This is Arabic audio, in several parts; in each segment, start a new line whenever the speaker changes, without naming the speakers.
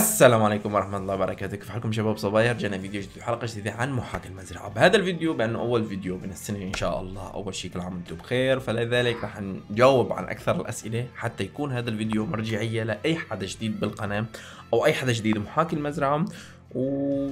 السلام عليكم ورحمة الله وبركاته كيف حالكم شباب صبايا رجعنا فيديو جديد حلقة جديدة عن محاكاة المزرعة بهذا الفيديو بأنه أول فيديو من السنة إن شاء الله أول شيء كل عام وأنتم بخير فلذلك رح نجاوب عن أكثر الأسئلة حتى يكون هذا الفيديو مرجعية لأي حدا جديد بالقناة أو أي حدا جديد محاكي المزرعة و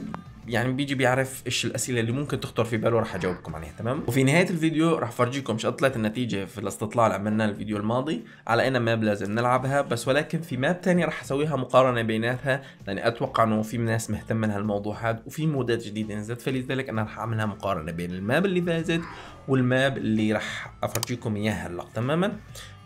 يعني بيجي بيعرف ايش الاسئله اللي ممكن تخطر في باله راح اجاوبكم عليها تمام وفي نهايه الفيديو رح افرجيكم شو طلعت النتيجه في الاستطلاع اللي عملناه الفيديو الماضي على انا ماب لازم نلعبها بس ولكن في ماب ثانيه رح اسويها مقارنه بيناتها لاني اتوقع انه في ناس مهتمه هالموضوع هذا وفي مودات جديده نزلت فلذلك انا رح اعملها مقارنه بين الماب اللي فازت والماب اللي راح افرجيكم اياها هلا تماما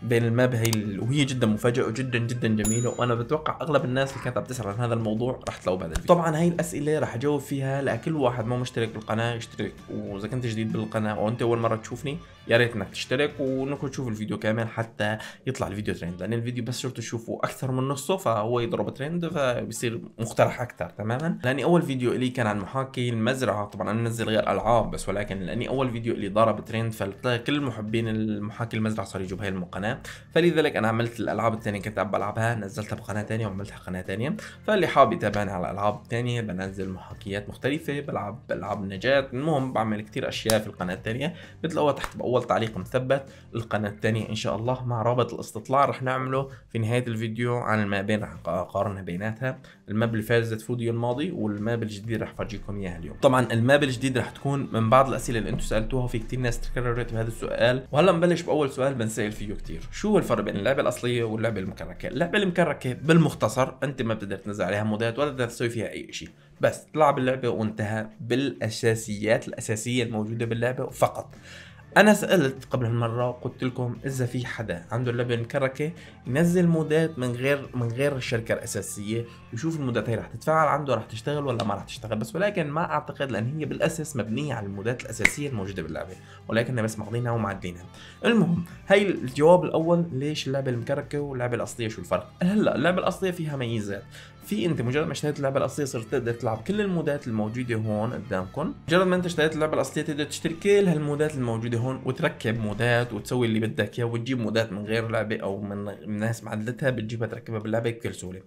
بين الماب هي وهي جدا مفاجئه وجدا جدا جميله وانا بتوقع اغلب الناس اللي كانت عم تسال عن هذا الموضوع راح تلاقوا بعد الفيديو طبعا هاي الاسئله راح اجاوب فيها لكل واحد ما مشترك بالقناه يشترك واذا كنت جديد بالقناه او انت اول مره تشوفني يا ريت انك تشترك وانك تشوف الفيديو كامل حتى يطلع الفيديو ترند لان الفيديو بس شفته تشوفه اكثر من نصه فهو يضرب ترند فبصير مقترح اكثر تماما لاني اول فيديو لي كان عن محاكي المزرعه طبعا انا منزل غير العاب بس ولكن لاني اول فيديو لي ضرب العرب ترند فكل محبين المحاكي المزرعه صاروا يجوا بهي القناه فلذلك انا عملت الالعاب الثانيه كنت عم بلعبها نزلتها بقناه ثانيه وعملتها قناه ثانيه فاللي حاب يتابعني على الالعاب الثانيه بنزل محاكيات مختلفه بلعب العاب نجاه المهم بعمل كثير اشياء في القناه الثانيه بتلاقوها تحت باول تعليق مثبت القناه الثانيه ان شاء الله مع رابط الاستطلاع رح نعمله في نهايه الفيديو عن ما بين اقارنها بيناتها الماب اللي فازت فوديو الماضي والماب الجديد رح فرجيكم اياها اليوم طبعا الماب الجديد رح تكون من بعض الاسئله اللي انتم سالتوها في كثير ناس تكررت بهذا السؤال وهلا نبلش باول سؤال بنسال فيه كثير شو هو الفرق بين اللعبه الاصليه واللعبه المكركه اللعبه المكركه بالمختصر انت ما بتقدر تنزل عليها مودات ولا تقدر تسوي فيها اي شيء بس تلعب اللعبه وانتهى بالاساسيات الاساسيه الموجوده باللعبه فقط انا سالت قبل هالمره وقلت لكم اذا في حدا عنده اللبن كركه ينزل مودات من غير من غير الشركه الاساسيه ويشوف المودات هي رح تتفاعل عنده رح تشتغل ولا ما رح تشتغل بس ولكن ما اعتقد لان هي بالاساس مبنيه على المودات الاساسيه الموجوده باللعبه ولكن بس ماخذينها ومعدلينها المهم هي الجواب الاول ليش اللعبه المكركه واللعبه الاصليه شو الفرق هلا اللعبه الاصليه فيها ميزات في انت مجرد ما اشتريت اللعبه الاصليه صرت تقدر تلعب كل المودات الموجوده هون قدامكم مجرد ما انت اشتريت اللعبه الاصليه تقدر تشتري كل هالمودات الموجوده هون وتركب مودات وتسوي اللي بدك اياه وتجيب مودات من غير لعبه او من ناس معدلتها بتجيبها تركبها باللعبه بكل سهوله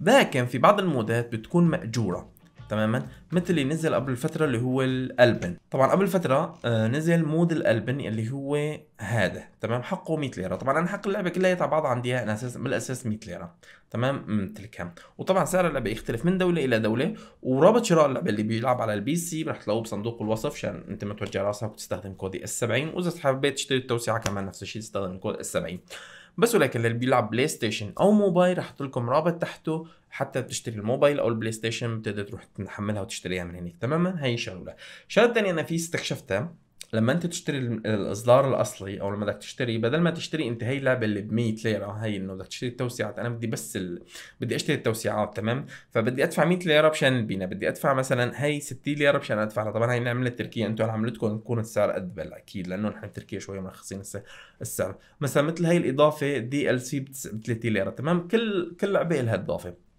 لكن في بعض المودات بتكون ماجوره تماما مثل اللي نزل قبل فتره اللي هو الالبن طبعا قبل فتره آه، نزل مود الالبن اللي هو هذا تمام حقه 100 ليره طبعا انا حق اللعبه كلها على بعضها عندي اياها اساس بالاساس 100 ليره تمام ممتلكها وطبعا سعر اللعبه يختلف من دوله الى دوله ورابط شراء اللعبه اللي بيلعب على البي سي رح تلاقوه بصندوق الوصف عشان انت ما توجع راسك وتستخدم كودي ال 70 واذا حبيت تشتري التوسعه كمان نفس الشيء تستخدم الكود ال 70 بس ولكن اللي بيلعب بلاي ستيشن او موبايل هحط لكم رابط تحته حتى تشتري الموبايل او البلاي ستيشن بتقدر تروح تحملها وتشتريها من هناك تماما هي شغله الشغله الثانيه انا في استكشفتها لما انت تشتري الاصدار الاصلي او لما بدك تشتري بدل ما تشتري انت هي اللعبه اللي ب 100 ليره هي انه بدك تشتري التوسيعات انا بدي بس ال... بدي اشتري التوسيعات تمام فبدي ادفع 100 ليره مشان البناء بدي ادفع مثلا هي 60 ليره مشان ادفع لها طبعا هي نعمه تركيا انتم على عملتكم يكون السعر قد اكيد لانه نحن بتركيا شوي مرخصين السعر مثلا مثل هي الاضافه دي ال سي ب 30 ليره تمام كل كل لعبه لها اضافه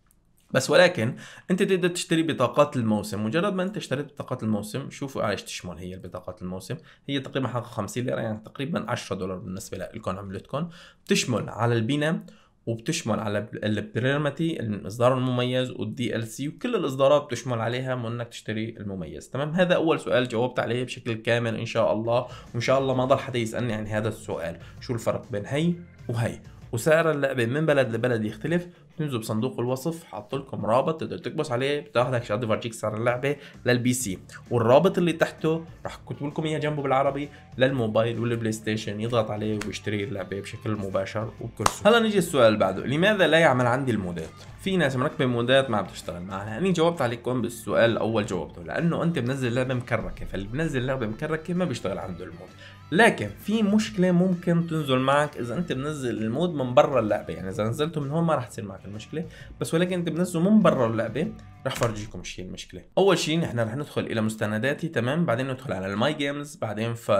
بس ولكن انت تقدر تشتري بطاقات الموسم مجرد ما انت اشتريت بطاقات الموسم شوفوا ايش تشمل هي البطاقات الموسم هي تقريبا حق 50 ليره يعني تقريبا 10 دولار بالنسبه لكم عملتكم بتشمل على البينا وبتشمل على البريرمتي الاصدار المميز والدي ال سي وكل الاصدارات بتشمل عليها من انك تشتري المميز تمام هذا اول سؤال جاوبت عليه بشكل كامل ان شاء الله وان شاء الله ما ضل حدا يسالني عن هذا السؤال شو الفرق بين هي وهي وسعر اللعبه من بلد لبلد يختلف تنزلوا بصندوق الوصف حاط لكم رابط تقدر تكبس عليه لك شادو فارجيك سعر اللعبه للبي سي والرابط اللي تحته راح اكتب لكم اياه جنبه بالعربي للموبايل والبلاي ستيشن يضغط عليه ويشتري اللعبه بشكل مباشر وبكرسي هلا نيجي السؤال اللي بعده لماذا لا يعمل عندي المودات في ناس مركبه مودات ما بتشتغل معها اني جاوبت عليكم بالسؤال الاول جاوبته لانه انت بنزل لعبه مكركه فاللي بنزل لعبه مكركه ما بيشتغل عنده المود لكن في مشكله ممكن تنزل معك اذا انت بنزل المود من برا اللعبه يعني اذا نزلته من هون ما راح تصير معك المشكله بس ولكن انت بنزله من برا اللعبه راح فرجيكم شيء المشكله اول شيء نحن رح ندخل الى مستنداتي تمام بعدين ندخل على الماي جيمز بعدين ف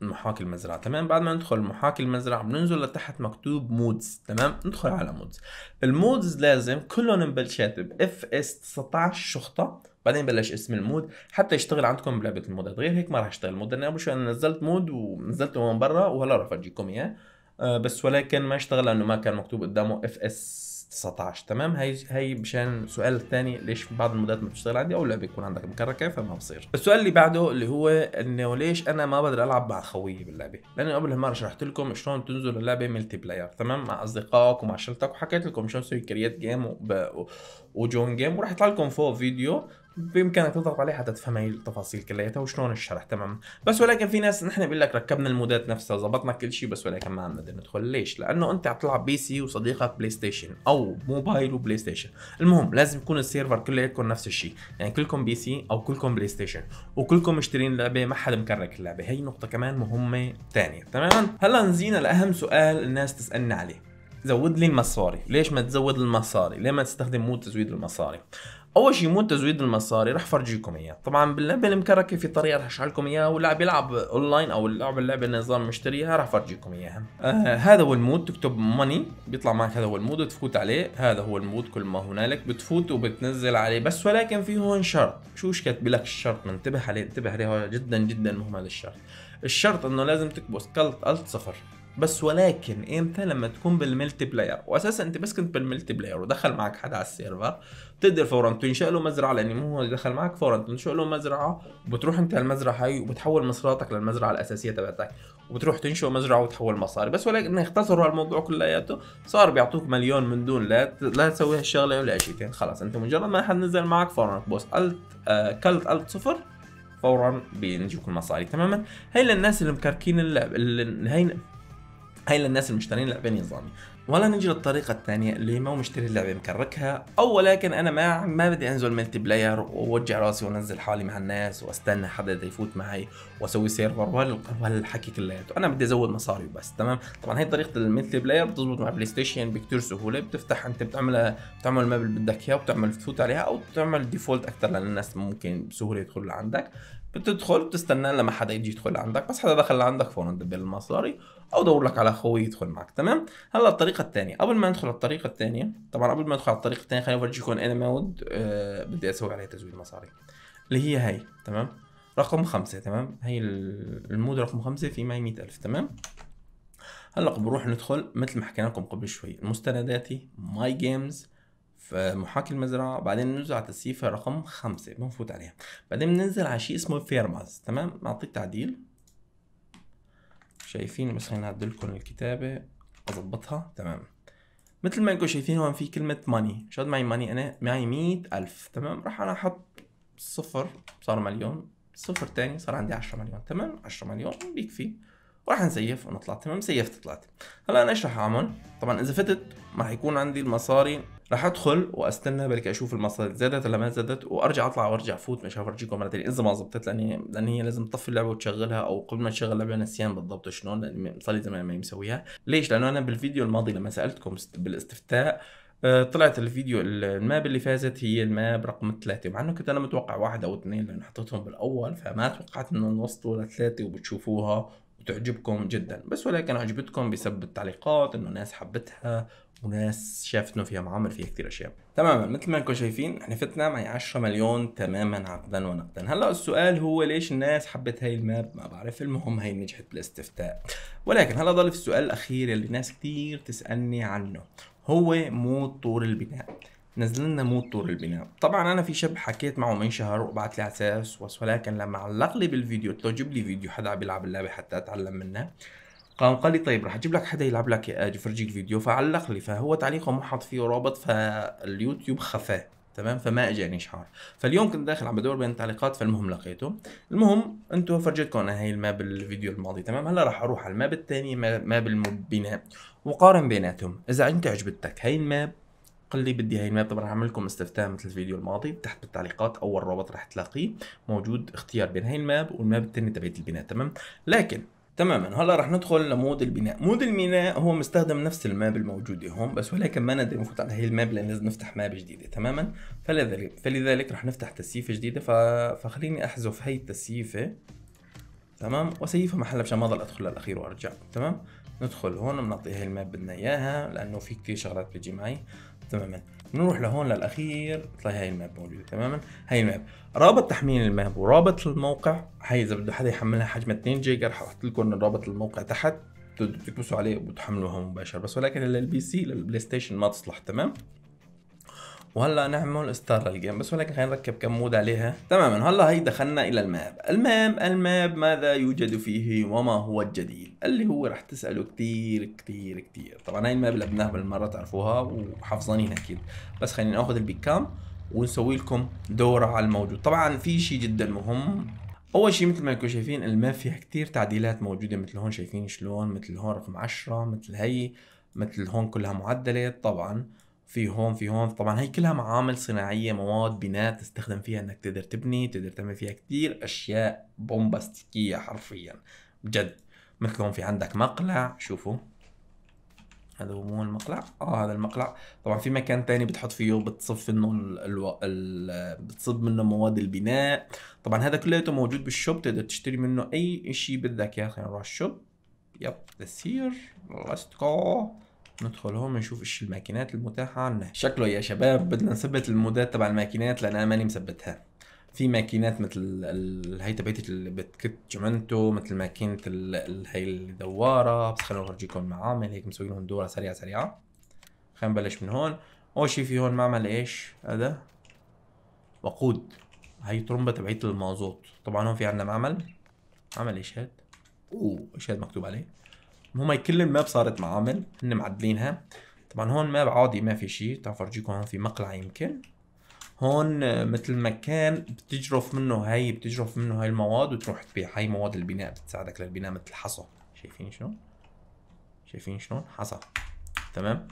محاكي المزرعة تمام بعد ما ندخل محاكي المزرعة بننزل لتحت مكتوب مودز تمام ندخل على مودز المودز لازم كلهم بلشات اف اس 19 شخطة بعدين بلش اسم المود حتى يشتغل عندكم بلعبه المودات غير هيك ما راح يشتغل المود لانه قبل شوي انا نزلت مود ونزلته من برا وهلا راح افرجيكم اياه آه، بس ولكن ما اشتغل لانه ما كان مكتوب قدامه اف اس 19 تمام هي هي مشان السؤال الثاني ليش بعض المودات ما بتشتغل عندي او اللعبه يكون عندك مكركه فما بصير السؤال اللي بعده اللي هو انه ليش انا ما بقدر العب مع خويي باللعبه لانه قبل ما شرحت لكم شلون تنزل اللعبه ملتي بلاير تمام مع اصدقائك ومع شلتك وحكيت لكم شلون تسوي كرييت جيم وجون جيم وراح يطلع لكم فوق فيديو بامكانك تضغط عليه حتى تفهم هي التفاصيل كلياتها وشلون الشرح تمام بس ولكن في ناس نحن بيقول لك ركبنا المودات نفسها ظبطنا كل شيء بس ولكن ما عم نقدر ندخل ليش لانه انت عم تلعب بي سي وصديقك بلاي ستيشن او موبايل وبلاي ستيشن المهم لازم يكون السيرفر كلياتكم نفس الشيء يعني كلكم بي سي او كلكم بلاي ستيشن وكلكم مشترين لعبه ما حدا مكرك اللعبه هي نقطه كمان مهمه ثانيه تمام هلا نزينا لاهم سؤال الناس تسالني عليه زود لي المصاري ليش ما تزود المصاري ليه ما تستخدم مود تزويد المصاري اول شيء مو تزويد المصاري رح فرجيكم اياه طبعا باللعبه المكركه في طريقه رح اشرح لكم اياها واللاعب يلعب اونلاين او اللعبه اللعبه النظام مشتريها رح فرجيكم اياها آه هذا هو المود تكتب ماني بيطلع معك هذا هو المود وتفوت عليه هذا هو المود كل ما هنالك بتفوت وبتنزل عليه بس ولكن في هون شرط شو ايش كاتب لك الشرط انتبه عليه انتبه عليه جدا جدا مهم هذا الشرط الشرط انه لازم تكبس كلت الت صفر بس ولكن امتى لما تكون بالملتي بلاير واساسا انت بس كنت بالملتي بلاير ودخل معك حدا على السيرفر بتقدر فورا تنشئ له مزرعه لان مو هو دخل معك فورا تنشئ له مزرعه وبتروح انت على المزرعه هي وبتحول مصراتك للمزرعه الاساسيه تبعتك وبتروح تنشئ مزرعه وتحول مصاري بس ولكن اختصروا هالموضوع كلياته صار بيعطوك مليون من دون لا لا تسوي هالشغله ولا شيء خلص انت مجرد ما حد نزل معك فورا بوست الت آه، كلت الت صفر فورا بينجوك المصاري تماما هي للناس اللي مكركين اللعب اللي هي هاي للناس اللي مشترين لعبه نظامي ولا نجي للطريقة الثانية اللي ما مشتري اللعبة مكركها أو ولكن أنا ما ما بدي أنزل ملتي بلاير ووجع راسي وأنزل حالي مع الناس وأستنى حدا يفوت معي وأسوي سيرفر وهالحكي كلياته أنا بدي أزود مصاري وبس تمام طبعا هي طريقة الملتي بلاير بتزبط مع بلاي ستيشن بكتير سهولة بتفتح أنت بتعملها بتعمل الماب اللي بدك إياه وبتعمل تفوت عليها أو بتعمل ديفولت أكثر لأن الناس ممكن بسهولة يدخلوا لعندك بتدخل بتستنى لما حدا يجي يدخل عندك بس حدا دخل لعندك فورا دبل المصاري او دور لك على اخوي يدخل معك تمام هلا الطريقه الثانيه قبل ما ندخل على الطريقه الثانيه طبعا قبل ما ندخل على الطريقه الثانيه خليني افرجيكم انا مود آه بدي اسوي عليه تزويد مصاري اللي هي هي تمام رقم خمسة تمام هي المود رقم خمسة في معي 100000 تمام هلا بنروح ندخل مثل ما حكينا لكم قبل شوي المستنداتي ماي جيمز في محاكي المزرعه بعدين بننزل على التسييفه رقم خمسه بنفوت عليها بعدين بننزل على شيء اسمه فيرماز تمام نعطيك تعديل شايفين بس خليني اعدلكم الكتابه اظبطها تمام مثل ما انكم شايفين هون في كلمه ماني هاد معي ماني انا معي مئة الف تمام راح انا احط صفر صار مليون صفر تاني صار عندي 10 مليون تمام 10 مليون بيكفي وراح نسيف ونطلع تمام سيفت طلعت هلا انا ايش راح اعمل طبعا اذا فتت راح يكون عندي المصاري راح ادخل واستنى بلكي اشوف المصادر زادت ولا ما زادت وارجع اطلع وارجع فوت مش هفرجيكم مره ثانيه اذا ما زبطت لاني لان هي لازم تطفي اللعبه وتشغلها او قبل ما تشغل اللعبه نسيان بالضبط شلون لان صار لي زمان ما مسويها ليش لانه انا بالفيديو الماضي لما سالتكم بالاستفتاء آه، طلعت الفيديو الماب اللي فازت هي الماب رقم ثلاثة مع انه كنت انا متوقع واحد او اثنين لان حطيتهم بالاول فما توقعت انه نوصلوا لثلاثة وبتشوفوها وتعجبكم جدا بس ولكن عجبتكم بسبب التعليقات انه ناس حبتها وناس شافت انه فيها معامل فيها كتير اشياء تماما مثل ما انكم شايفين احنا فتنا معي 10 مليون تماما عقدا ونقدا هلا السؤال هو ليش الناس حبت هاي الماب ما بعرف المهم هي نجحت بالاستفتاء ولكن هلا ضل في السؤال الاخير اللي ناس كتير تسالني عنه هو مود طور البناء نزلنا مود طور البناء طبعا انا في شب حكيت معه من شهر وبعت لي على اساس ولكن لما علق لي بالفيديو قلت له جيب لي فيديو حدا عم بيلعب اللعبه حتى اتعلم منه قام قال لي طيب راح اجيب لك حدا يلعب لك يفرجيك فيديو فعلق لي فهو تعليقه ما حط فيه رابط فاليوتيوب خفاه تمام فما اجاني شعار فاليوم كنت داخل عم بدور بين التعليقات فالمهم لقيته المهم انتم فرجيتكم انا هي الماب الفيديو الماضي تمام هلا راح اروح على الماب الثاني ماب البناء وقارن بيناتهم اذا انت عجبتك هي الماب قل لي بدي هاي الماب طبعا اعمل لكم استفتاء مثل الفيديو الماضي تحت بالتعليقات اول رابط رح تلاقيه موجود اختيار بين هاي الماب والماب الثاني تبعت البناء تمام لكن تماما هلا رح ندخل لمود البناء مود البناء هو مستخدم نفس الماب الموجوده هون بس ولكن ما نقدر نفوت على هي الماب لان لازم نفتح ماب جديده تماما فلذلك فلذلك رح نفتح تسييفه جديده ف... فخليني احذف هي التسييفه تمام واسيفها محلها مشان ما ضل ادخل للاخير وارجع تمام ندخل هون بنعطي هي الماب بدنا اياها لانه في كثير شغلات بتجي معي تماما نروح لهون للاخير تلاقي هاي الماب موجوده تماما هاي الماب رابط تحميل الماب ورابط الموقع هاي اذا بده حدا يحملها حجم 2 جيجا رح احط لكم رابط الموقع تحت بتكبسوا عليه وبتحملوها مباشره بس ولكن للبي سي للبلاي ستيشن ما تصلح تمام وهلا نعمل ستار للجيم بس ولكن خلينا نركب كم مود عليها تماما هلا هي دخلنا الى الماب الماب الماب ماذا يوجد فيه وما هو الجديد اللي هو رح تساله كثير كثير كثير طبعا هاي الماب لعبناها بالمره تعرفوها وحافظانين اكيد بس خلينا ناخذ البيك كام ونسوي لكم دوره على الموجود طبعا في شيء جدا مهم اول شيء مثل ما انكم شايفين الماب فيها كثير تعديلات موجوده مثل هون شايفين شلون مثل هون رقم 10 مثل هي مثل هون كلها معدله طبعا في هون في هون طبعا هي كلها معامل صناعيه مواد بناء تستخدم فيها انك تقدر تبني تقدر تعمل فيها كثير اشياء بومباستيكيه حرفيا بجد مثل هون في عندك مقلع شوفوا هذا هو مو المقلع اه هذا المقلع طبعا في مكان تاني بتحط فيه بتصف انه ال... ال... بتصب منه مواد البناء طبعا هذا كلياته موجود بالشوب تقدر تشتري منه اي شيء بدك اياه خلينا نروح الشوب يب ذس هير ليتس جو ندخل هون نشوف ايش الماكينات المتاحه عنا شكله يا شباب بدنا نثبت المودات تبع الماكينات لان انا ماني مثبتها في ماكينات مثل هي تبعت البتكت بتكت جمنتو مثل ماكينه هي الدواره بس خلينا نفرجيكم المعامل هيك مسوي لهم دوره سريعه سريعه خلينا نبلش من هون اول شي في هون معمل ايش هذا وقود هي طرمبة تبعت المازوت طبعا هون في عنا معمل معمل ايش هاد اوه ايش هاد مكتوب عليه المهم هي كل الماب صارت معامل هن معدلينها طبعا هون ماب عادي ما في شيء تعال فرجيكم هون في مقلع يمكن هون آه، مثل ما كان بتجرف منه هي بتجرف منه هاي المواد وتروح تبيع هاي مواد البناء بتساعدك للبناء مثل الحصى شايفين شلون شايفين شلون حصى تمام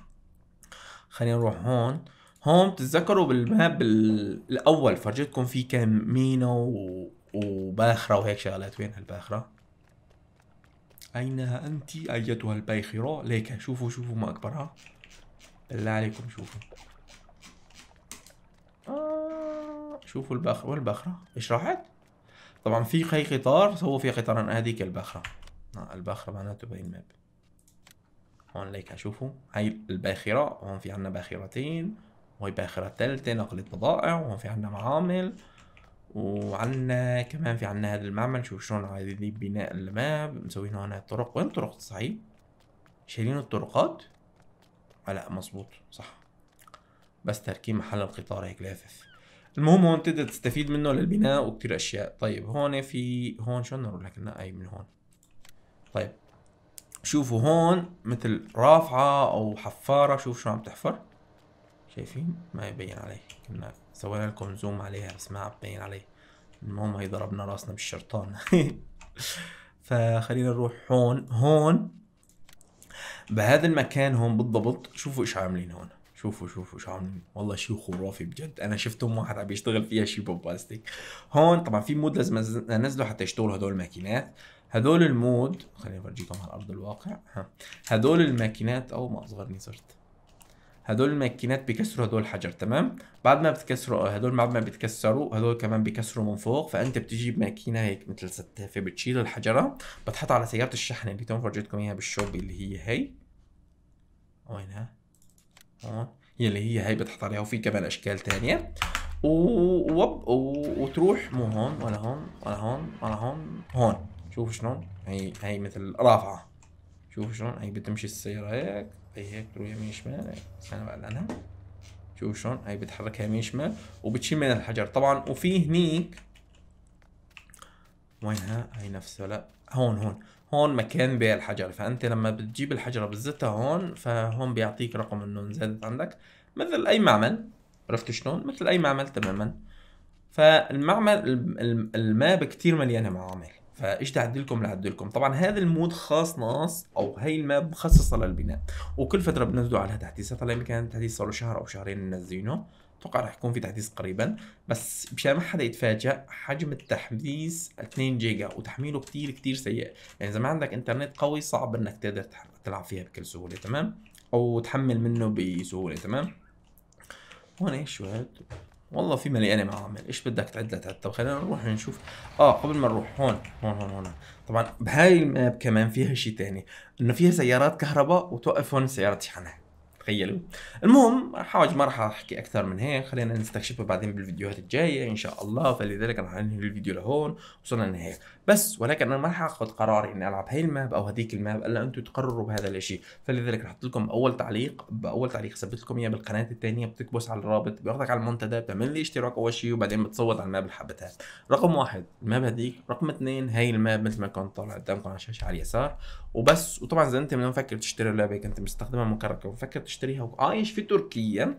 خلينا نروح هون هون بتتذكروا بالماب الاول فرجيتكم في كان مينا و... وباخره وهيك شغلات وين هالباخره أين أنت أيتها البيخرة ليكا شوفوا شوفوا ما أكبرها بالله عليكم شوفوا آه، شوفوا البخرة والبخرة إيش راحت طبعا في خي قطار سووا في قطار هذيك البخرة البخرة آه، معناته باين ماب هون ليك شوفوا هاي الباخرة هون في عنا باخرتين وهي باخرة ثالثة نقلة بضائع وهون في عنا معامل وعندنا كمان في عنا هذا المعمل شوف شلون عايزين بناء الماب مسويين هنا الطرق وين الطرق صحيح شايلين الطرقات آه، لا مظبوط صح بس تركيب محل القطار هيك لافف المهم هون تقدر تستفيد منه للبناء وكتير اشياء طيب هون في هون شلون نروح لك اي من هون طيب شوفوا هون مثل رافعة او حفارة شوف شو عم تحفر شايفين ما يبين عليه كنا سوينا لكم زوم عليها بس ما تبين عليه المهم هي ضربنا راسنا بالشرطان فخلينا نروح هون هون بهذا المكان هون بالضبط شوفوا ايش عاملين هون شوفوا شوفوا شو عاملين والله شيء خرافي بجد انا شفتهم واحد عم بيشتغل فيها شيء بلاستيك هون طبعا في مود لازم انزله حتى يشتغلوا هدول الماكينات هدول المود خليني افرجيكم على ارض الواقع هدول الماكينات او ما اصغرني صرت هدول الماكينات بيكسروا هدول الحجر تمام بعد ما بتكسروا آه، هدول بعد ما بتكسروا هدول كمان بيكسروا من فوق فانت بتجيب ماكينه هيك مثل ستافه بتشيل الحجره بتحطها على سياره الشحن اللي تم فرجيتكم اياها بالشوب اللي هي هي وينها هون هي اللي هي هي بتحط عليها وفي كمان اشكال ثانيه و... وب... و... وتروح مو هون ولا هون ولا هون ولا هون هون شوف شلون هي هي مثل رافعه شوف شلون هي بتمشي السياره هيك هيك بياكل يمين شمال انا انا شوف شلون هي بتحركها يمين شمال وبتشيل من الحجر طبعا وفي هنيك وينها هي نفسها لا هون هون هون مكان بيع الحجر فانت لما بتجيب الحجره بتزتها هون فهون بيعطيك رقم انه انزادت عندك مثل اي معمل عرفت شلون مثل اي معمل تماما فالمعمل الماب كتير مليانه معامل فايش تعدلكم لعدلكم طبعا هذا المود خاص ناص او هي الماب مخصصه للبناء وكل فتره بنزلوا عليها تحديثات هلا يمكن التحديث صار له شهر او شهرين منزلينه اتوقع رح يكون في تحديث قريبا بس مشان ما حدا يتفاجئ حجم التحديث 2 جيجا وتحميله كتير كتير سيء يعني اذا ما عندك انترنت قوي صعب انك تقدر تلعب فيها بكل سهوله تمام او تحمل منه بسهوله تمام هون ايش شو هاد والله في مليانه معامل يعني ايش بدك تعد لتعد طب خلينا نروح نشوف اه قبل ما نروح هون هون هون هون طبعا بهاي الماب كمان فيها شيء ثاني انه فيها سيارات كهرباء وتوقف هون السياره تشحنها تخيلوا المهم حاج ما راح احكي اكثر من هيك خلينا نستكشفها بعدين بالفيديوهات الجايه ان شاء الله فلذلك راح انهي الفيديو لهون وصلنا لنهايه بس ولكن انا ما راح اخذ قرار اني العب هي الماب او هذيك الماب الا انتم تقرروا بهذا الشيء فلذلك راح احط لكم اول تعليق باول تعليق ثبت لكم اياه بالقناه الثانيه بتكبس على الرابط بياخذك على المنتدى بتعمل لي اشتراك اول شيء وبعدين بتصوت على الماب اللي حبتها رقم واحد الماب هذيك رقم اثنين هي الماب مثل ما كنت طالع قدامكم على الشاشه على اليسار وبس وطبعا اذا انت مفكر تشتري اللعبه كنت مستخدمها مكركه ومفكر تشتريها وعايش آه، في تركيا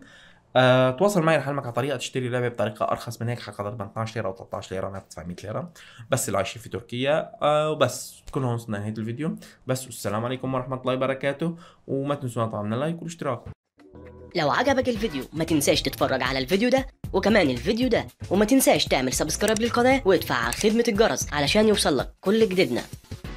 أه، تواصل معي لحلمك على طريقه تشتري لعبه بطريقه ارخص من هيك حق 18 12 ليره او 13 ليره ما بتدفع 100 ليره بس اللي عايشين في تركيا أه، وبس كل هون وصلنا نهايه الفيديو بس والسلام عليكم ورحمه الله وبركاته وما تنسونا طبعا من اللايك والاشتراك لو عجبك الفيديو ما تنساش تتفرج على الفيديو ده وكمان الفيديو ده وما تنساش تعمل سبسكرايب للقناه وادفع على خدمه الجرس علشان يوصلك كل جديدنا